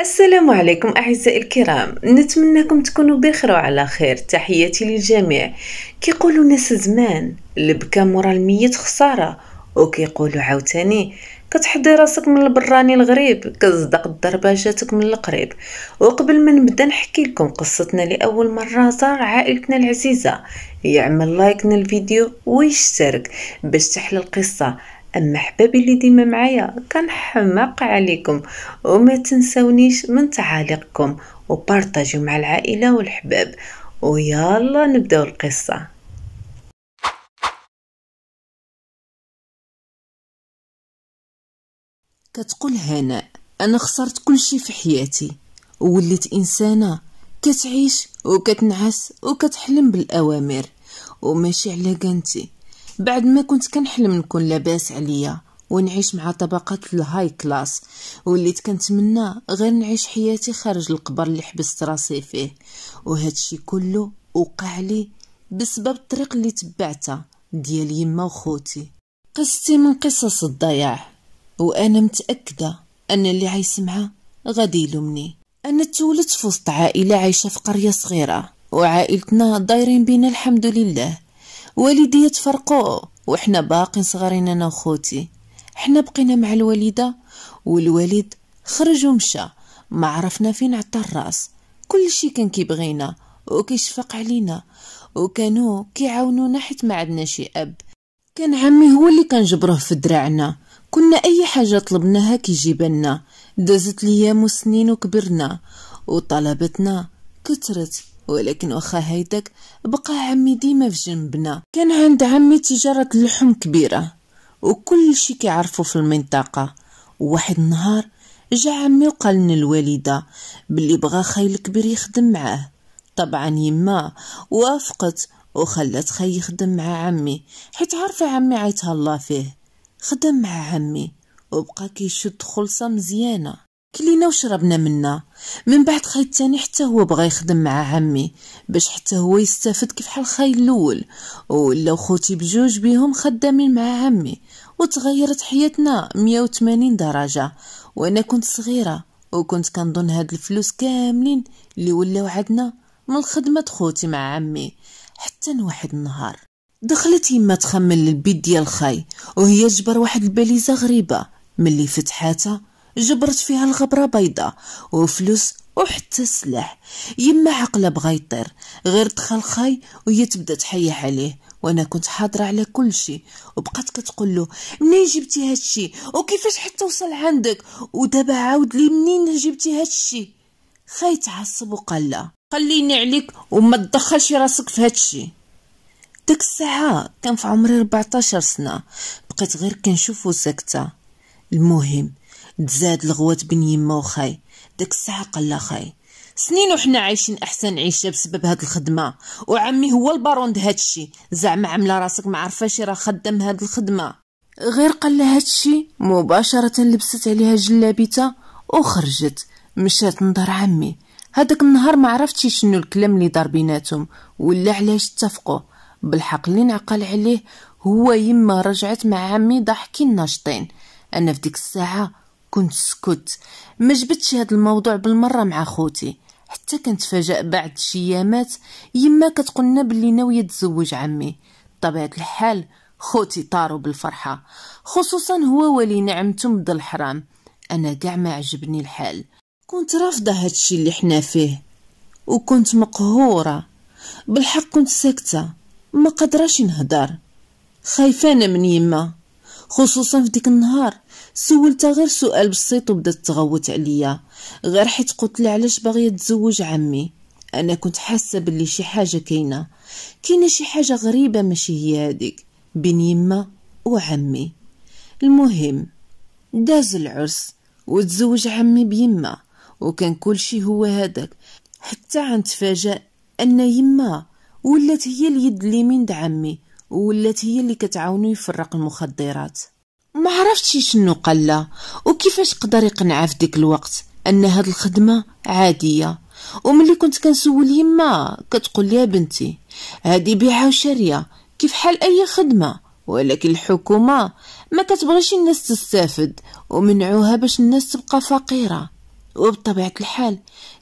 السلام عليكم أعزائي الكرام نتمنىكم تكونوا بخير وعلى خير تحياتي للجميع كيقولوا ناس زمان البكا مورا الميت خسارة وكيقولوا عاوتاني كتحضي راسك من البراني الغريب كتصدق الضربة جاتك من القريب وقبل ما نبدا نحكي لكم قصتنا لأول مرة زار عائلتنا العزيزة يعمل لايك للفيديو ويشترك باش تحلى القصة اما احبابي اللي ديما معايا كنحماق عليكم وما تنسونيش من تعاليقكم وبارطاجيو مع العائله والحباب ويلا نبداو القصه كتقول هناء انا خسرت كل شي في حياتي ووليت انسانه كتعيش وكتنعس وكتحلم بالاوامر وماشي على قنتي بعد ما كنت كنحلم نكون لاباس عليا ونعيش مع طبقات الهاي كلاس وليت كنتمنى غير نعيش حياتي خارج القبر اللي حبست راسي فيه وهادشي كله وقع لي بسبب الطريق اللي تبعتها ديال يما وخوتي قصتي من قصص الضياع وانا متاكده ان اللي عيسمعها غادي يلومني انا تولدت في وسط عائله عايشه في قريه صغيره وعائلتنا دايرين بينا الحمد لله والدي تفرقوا وحنا باقي صغارين انا وخوتي حنا بقينا مع الوالده والوالد خرج ومشى ما عرفنا فين عطى الراس كل شي كان كيبغينا وكيشفق علينا وكانوا كيعاونونا حيت ما عندنا شي اب كان عمي هو اللي كان جبره في دراعنا كنا اي حاجه طلبناها كيجيب لنا دازت ليام وسنين وكبرنا وطلبتنا كثرت ولكن واخا هيداك بقى عمي ديما في جنبنا كان عند عمي تجارة اللحم كبيرة وكل شي كيعرفو في المنطقة وواحد النهار جا عمي وقال للوالدة بلي بغا خاي الكبير يخدم معاه طبعا يما وافقت وخلت خاي يخدم مع عمي حيت عارفة عمي عيتها الله فيه خدم مع عمي وبقى كيشد خلصة مزيانة كلينا وشربنا منا من بعد خاي التاني حتى هو بغى يخدم مع عمي باش حتى هو يستافد كيف حال خاي الاول ولاو خوتي بجوج بيهم خدامين مع عمي وتغيرت حياتنا 180 درجة وانا كنت صغيرة وكنت كنظن هاد الفلوس كاملين اللي ولاو عندنا من خدمة خوتي مع عمي حتى واحد النهار دخلت يما تخمل للبيت ديال خاي وهي جبر واحد الباليزة غريبة ملي فتحاتها جبرت فيها الغبرة بيضة وفلوس وحتى سلاح يما عقله بغا يطير غير دخل خاي وهي تبدا تحيح عليه وانا كنت حاضره على كل شيء وبقات كتقول له منين جبتي هادشي وكيفاش حتى وصل عندك ودابا عاود لي منين جبتي هادشي خاي تعصب وقال لا خليني عليك وما تدخلش راسك في هادشي ديك الساعه كان في عمري 14 سنه بقيت غير كنشوفو ساكته المهم تزاد الغوات بين يما وخاي داك الساعة قال خاي سنين وحنا عايشين احسن عيشه بسبب هاد الخدمه وعمي هو البارون هادشي زعما عامله راسك ما عرفاش راه خدام هاد الخدمه غير قال لها هادشي مباشره لبست عليها جلابيته وخرجت مشات نظر عمي هذاك النهار ما عرفتش شنو الكلام اللي دار بيناتهم ولا علاش اتفقوا بالحق اللي نعقل عليه هو يما رجعت مع عمي ضاحكين ناشطين انا في ديك الساعه كنت سكت ما جبتش هاد الموضوع بالمره مع خوتي حتى كنتفاجأ بعد شي يامات يما كتقولنا بلي ناويه تزوج عمي بطبيعه الحال خوتي طاروا بالفرحه خصوصا هو ولي نعمته مد الحرام انا كاع ما عجبني الحال كنت رافضه هادشي اللي حنا فيه وكنت مقهوره بالحق كنت ساكته ما قدراش نهضر خايفانه من يما خصوصا في ديك النهار سولتها غير سؤال بسيط وبدات تغوت عليا غير حيت قلت لي علاش باغيه تزوج عمي انا كنت حاسه باللي شي حاجه كاينه كاينه شي حاجه غريبه ماشي هي هذيك بين يما وعمي المهم داز العرس وتزوج عمي بيما وكان كل شي هو هذاك حتى عنتفاجأ ان يما ولات هي اليد اليمين دعمي والتي هي اللي كتعاونو يفرق المخدرات ما عرفتش شنو قال وكيفاش قدر يقنعها في ديك الوقت ان هاد الخدمه عاديه وملي كنت كنسول يما كتقول لي بنتي هادي بيعه وشريه كيف حال اي خدمه ولكن الحكومه ما كتبغيش الناس تستافد ومنعوها باش الناس تبقى فقيره وبطبيعه الحال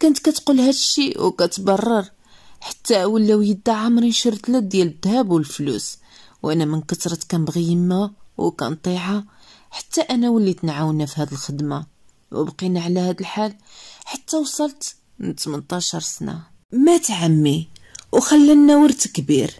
كانت كتقول هادشي وكتبرر حتى ولاو يدا عمري شرتلات ديال الذهب والفلوس وانا من كثرة كنبغي يما وكنطيعها حتى انا وليت نعاونها في هاد الخدمه وبقينا على هاد الحال حتى وصلت من 18 سنه مات عمي وخلنا ورث كبير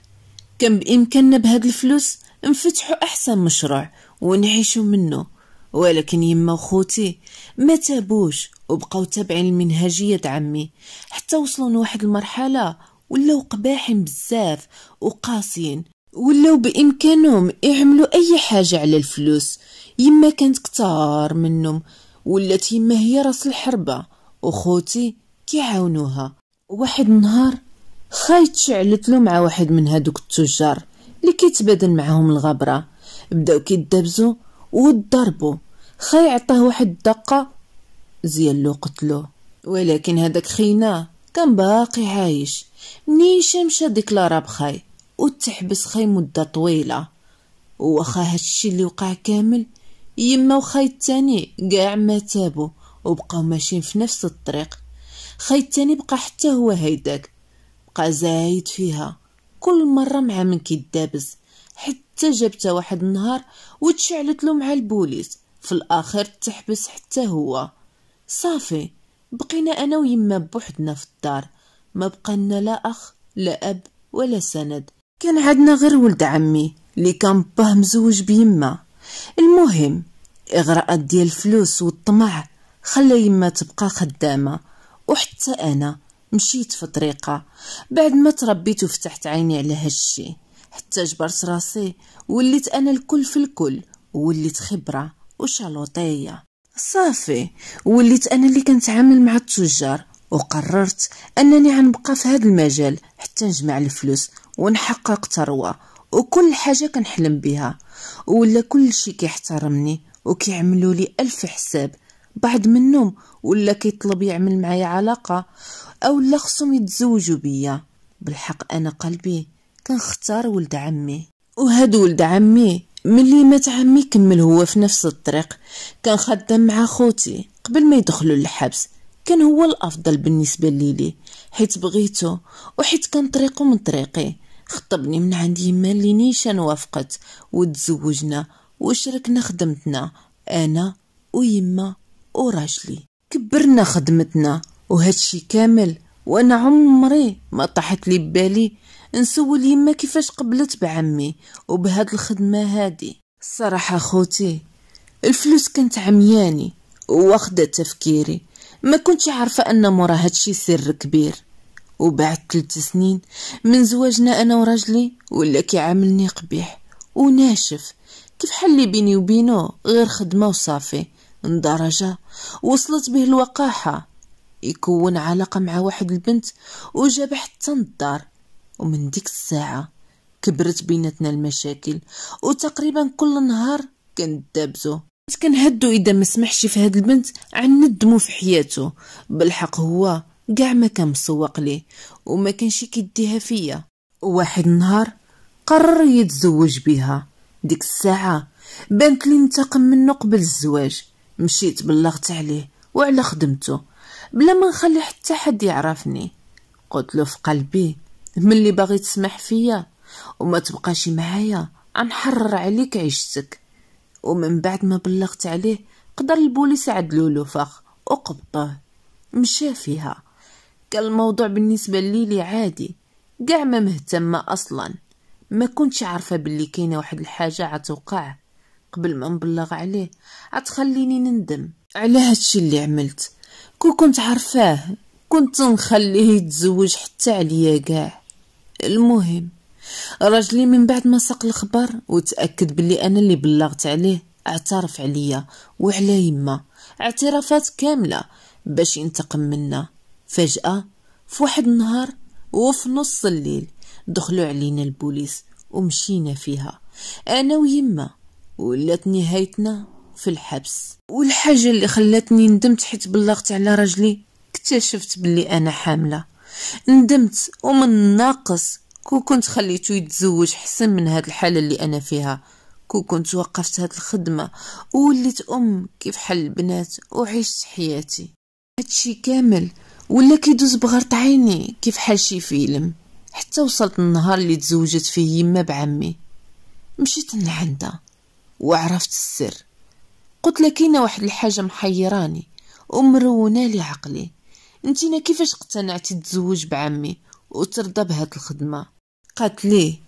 كان بامكاننا بهاد الفلوس نفتحوا احسن مشروع ونعيشوا منه ولكن يما وخوتي ما تابوش وبقاو تابعين المنهجيه عمي حتى وصلوا لواحد المرحله ولاو قباحين بزاف وقاسين ولاو بإمكانهم يعملوا أي حاجة على الفلوس يما كانت كتار منهم ولات يما هي راس الحربة وخوتي كيعاونوها واحد النهار خايت له مع واحد من هادوك التجار اللي كيتبادل معاهم الغبرة بداو كيدبزو وضربو خاي عطاه واحد الدقة زيان لو قتلو ولكن هذاك خيناه كان باقي عايش نيشا مشى ديكلارا بخاي وتحبس خاي مدة طويلة وخا هادشي اللي وقع كامل يما وخاي التاني قاع ما تابو وبقاو ماشيين في نفس الطريق خاي التاني بقى حتى هو هيداك بقى زايد فيها كل مرة مع من كيدابز حتى جابتا واحد النهار وتشعلت له مع البوليس في الاخر تحبس حتى هو صافي بقينا أنا ويما بوحدنا في الدار ما بقالنا لا أخ لا أب ولا سند كان عندنا غير ولد عمي اللي كان باه مزوج بيما المهم إغراءات ديال الفلوس والطمع خلى يما تبقى خدامة وحتى أنا مشيت في طريقة بعد ما تربيت وفتحت عيني على هالشي حتى جبرت راسي وليت أنا الكل في الكل وليت خبرة وشالوطية صافي وليت انا اللي كنتعامل مع التجار وقررت انني غنبقى في هذا المجال حتى نجمع الفلوس ونحقق ثروه وكل حاجه كنحلم بها ولا كل شيء كيحترمني وكيعملوا لي الف حساب بعض منهم ولا كيطلب يعمل معايا علاقه او لا خصهم يتزوجوا بيا بالحق انا قلبي كنختار ولد عمي وهاد ولد عمي ملي مات عمي كمل هو في نفس الطريق كان خدام مع خوتي قبل ما يدخلوا للحبس كان هو الافضل بالنسبه ليلي حيت بغيته وحيت كان طريقه من طريقي خطبني من عند يما اللي نيشان وافقت وتزوجنا وشركنا خدمتنا انا ويما وراجلي كبرنا خدمتنا وهادشي كامل وانا عمري ما طاحت لي ببالي نسول يما كيفاش قبلت بعمي وبهاد الخدمه هادي الصراحه خوتي الفلوس كانت عمياني واخدة تفكيري ما كنتش عارفة أن مورا هادشي سر كبير وبعد ثلاث سنين من زواجنا أنا وراجلي ولا كيعاملني قبيح وناشف كيف حلي بيني وبينه غير خدمة وصافي لدرجة وصلت به الوقاحة يكون علاقة مع واحد البنت وجاب حتى الدار ومن ديك الساعة كبرت بيناتنا المشاكل وتقريبا كل نهار كندابزو كنت كنهدو اذا ما سمحش في هاد البنت عن ندمو في حياته بالحق هو كاع ما كان مسوق ليه وما كانش كيديها فيا واحد النهار قرر يتزوج بها ديك الساعة بانت لي انتقم منه قبل الزواج مشيت بلغت عليه وعلى خدمته بلا ما نخلي حتى حد يعرفني قلت له في قلبي ملي باغي تسمح فيا وما تبقاش معايا غنحرر عليك عيشتك ومن بعد ما بلغت عليه قدر البوليس عدلو له فخ وقبطه مشى فيها كان الموضوع بالنسبه ليلي عادي كاع ما مهتمه اصلا ما كنتش عارفه باللي كاينه واحد الحاجه عتوقع قبل ما نبلغ عليه عتخليني نندم على هادشي اللي عملت كون كنت عارفاه كنت نخليه يتزوج حتى عليا كاع المهم راجلي من بعد ما ساق الخبر وتاكد بلي انا اللي بلغت عليه اعترف عليا وعلى يما اعترافات كامله باش ينتقم منا فجاه في واحد النهار وفي نص الليل دخلوا علينا البوليس ومشينا فيها انا ويما ولات نهايتنا في الحبس والحاجة اللي خلاتني ندمت حيت بلغت على رجلي اكتشفت بلي أنا حاملة ندمت ومن الناقص كو كنت خليته يتزوج حسن من هاد الحالة اللي أنا فيها كو كنت وقفت هاد الخدمة ووليت أم كيف حل البنات وعشت حياتي هادشي كامل ولا كيدوز بغرط عيني كيف حال شي فيلم حتى وصلت النهار اللي تزوجت فيه يما بعمي مشيت لعندها وعرفت السر قلت لك كاينه واحد الحاجة محيراني ومرونة لي عقلي انتينا كيفاش اقتنعتي تزوج بعمي وترضى بهاد الخدمة قالت لي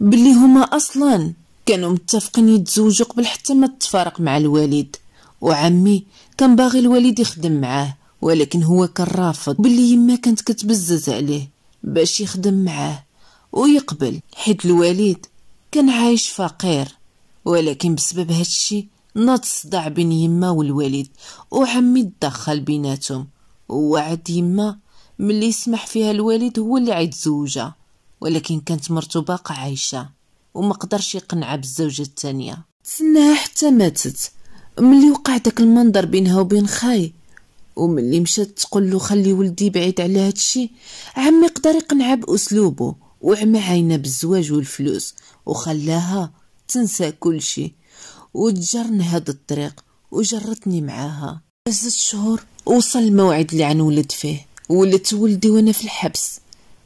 بلي هما اصلا كانوا متفقين يتزوجوا قبل حتى ما تفارق مع الوالد وعمي كان باغي الوالد يخدم معاه ولكن هو كان رافض بلي يما كانت كتبزز عليه باش يخدم معاه ويقبل حيت الوالد كان عايش فقير ولكن بسبب هادشي ناض الصداع بين يما والوالد وعمي تدخل بيناتهم ووعد يما ملي يسمح فيها الوالد هو اللي عيتزوجها ولكن كانت مرتو باقا عايشه وما قدرش يقنعها بالزوجه الثانيه تسناها حتى ماتت ملي وقع داك المنظر بينها وبين خاي وملي مشات تقول له خلي ولدي بعيد على هادشي عمي قدر يقنعها باسلوبه وعمى عينها بالزواج والفلوس وخلاها تنسى كل شيء وتجرني هاد الطريق وجرتني معاها بس شهور وصل الموعد اللي عنولد فيه ولدت ولدي وانا في الحبس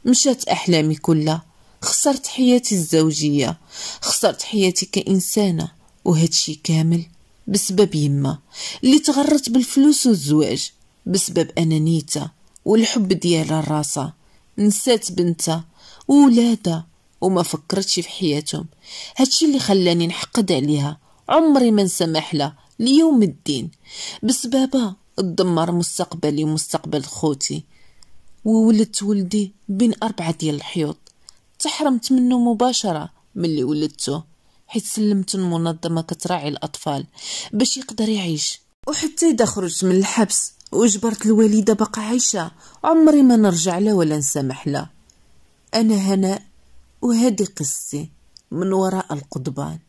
مشات احلامي كلها خسرت حياتي الزوجية خسرت حياتي كإنسانة وهادشي كامل بسبب يما اللي تغرت بالفلوس والزواج بسبب أنانيتها والحب ديالها لراسها نسات بنتها وولادها وما فكرتش في حياتهم هادشي اللي خلاني نحقد عليها عمري ما نسمح له ليوم الدين بس بابا تدمر مستقبلي ومستقبل خوتي وولدت ولدي بين أربعة ديال الحيوط تحرمت منه مباشرة ملي ولدته حيت سلمت المنظمة كتراعي الأطفال باش يقدر يعيش وحتى إذا خرجت من الحبس وجبرت الوالدة بقى عايشة عمري ما نرجع له ولا نسمح له أنا هناء وهذه قصتي من وراء القضبان